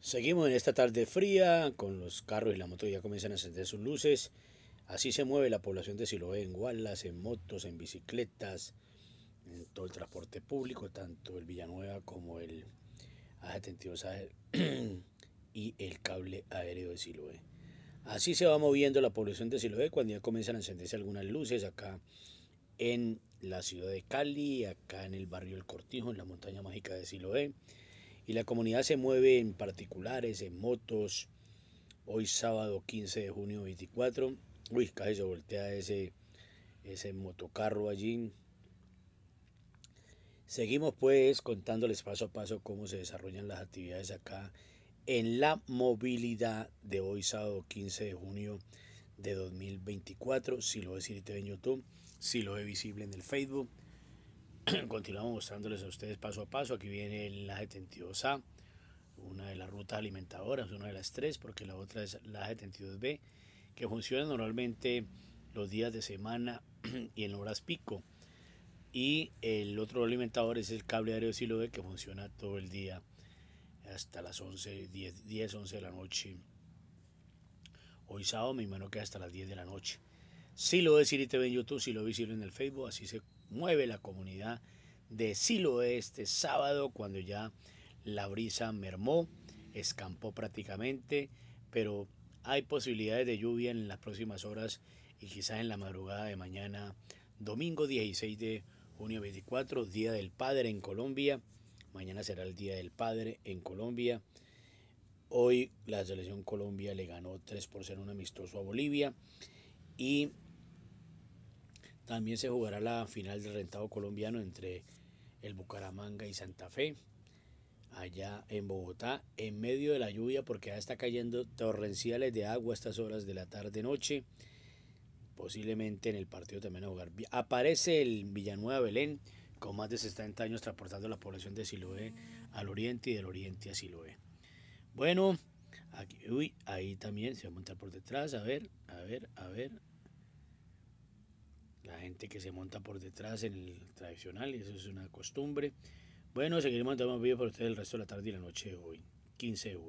Seguimos en esta tarde fría, con los carros y la moto ya comienzan a encender sus luces. Así se mueve la población de Siloé en gualas, en motos, en bicicletas, en todo el transporte público, tanto el Villanueva como el a y el cable aéreo de Siloé. Así se va moviendo la población de Siloé cuando ya comienzan a encenderse algunas luces acá en la ciudad de Cali, acá en el barrio El Cortijo, en la montaña mágica de Siloé. Y la comunidad se mueve en particulares, en motos. Hoy sábado 15 de junio 24. Uy, casi se voltea ese, ese motocarro allí. Seguimos pues contándoles paso a paso cómo se desarrollan las actividades acá en la movilidad de hoy sábado 15 de junio de 2024. Si lo ves en YouTube, si lo ves visible en el Facebook. continuamos mostrándoles a ustedes paso a paso. Aquí viene la 72A, una de las rutas alimentadoras, una de las tres, porque la otra es la 72B, que funciona normalmente los días de semana y en horas pico. Y el otro alimentador es el cable aéreo silo B, que funciona todo el día hasta las 11, 10, 10 11 de la noche. Hoy sábado mi mano que hasta las 10 de la noche. Si lo te ven en YouTube, si lo en el Facebook, así se mueve la comunidad de Silo este sábado cuando ya la brisa mermó, escampó prácticamente, pero hay posibilidades de lluvia en las próximas horas y quizás en la madrugada de mañana, domingo 16 de junio 24, Día del Padre en Colombia. Mañana será el Día del Padre en Colombia. Hoy la selección Colombia le ganó 3 por 0 un amistoso a Bolivia y también se jugará la final del rentado colombiano entre el Bucaramanga y Santa Fe, allá en Bogotá, en medio de la lluvia, porque ya está cayendo torrenciales de agua a estas horas de la tarde-noche. Posiblemente en el partido también a jugar. Aparece el Villanueva Belén, con más de 60 años transportando la población de Siloé al oriente y del oriente a Siloé. Bueno, aquí, uy, ahí también se va a montar por detrás, a ver, a ver, a ver, que se monta por detrás en el tradicional, y eso es una costumbre. Bueno, seguiremos mandando videos para ustedes el resto de la tarde y la noche de hoy, 15 de